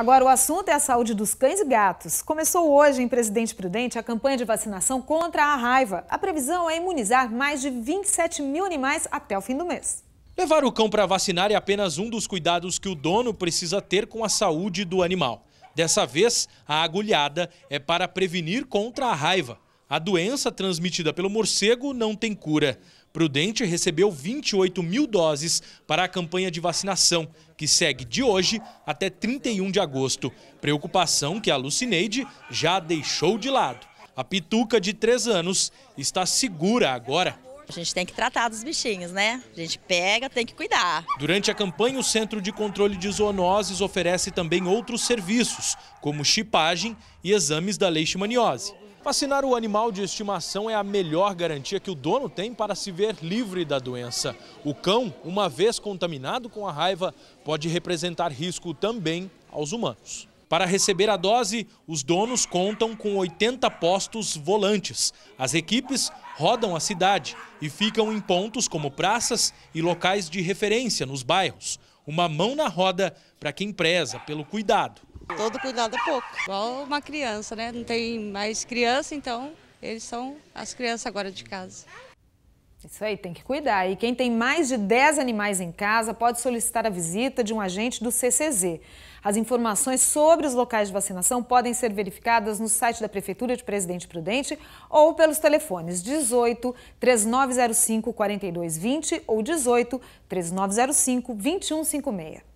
Agora, o assunto é a saúde dos cães e gatos. Começou hoje em Presidente Prudente a campanha de vacinação contra a raiva. A previsão é imunizar mais de 27 mil animais até o fim do mês. Levar o cão para vacinar é apenas um dos cuidados que o dono precisa ter com a saúde do animal. Dessa vez, a agulhada é para prevenir contra a raiva. A doença transmitida pelo morcego não tem cura. Prudente recebeu 28 mil doses para a campanha de vacinação, que segue de hoje até 31 de agosto. Preocupação que a Lucineide já deixou de lado. A pituca de 3 anos está segura agora. A gente tem que tratar dos bichinhos, né? A gente pega, tem que cuidar. Durante a campanha, o Centro de Controle de Zoonoses oferece também outros serviços, como chipagem e exames da leishmaniose. Vacinar o animal de estimação é a melhor garantia que o dono tem para se ver livre da doença. O cão, uma vez contaminado com a raiva, pode representar risco também aos humanos. Para receber a dose, os donos contam com 80 postos volantes. As equipes rodam a cidade e ficam em pontos como praças e locais de referência nos bairros. Uma mão na roda para quem preza pelo cuidado Todo cuidado é pouco. Igual uma criança, né? Não tem mais criança, então eles são as crianças agora de casa. Isso aí, tem que cuidar. E quem tem mais de 10 animais em casa pode solicitar a visita de um agente do CCZ. As informações sobre os locais de vacinação podem ser verificadas no site da Prefeitura de Presidente Prudente ou pelos telefones 18 3905 4220 ou 18 3905 2156.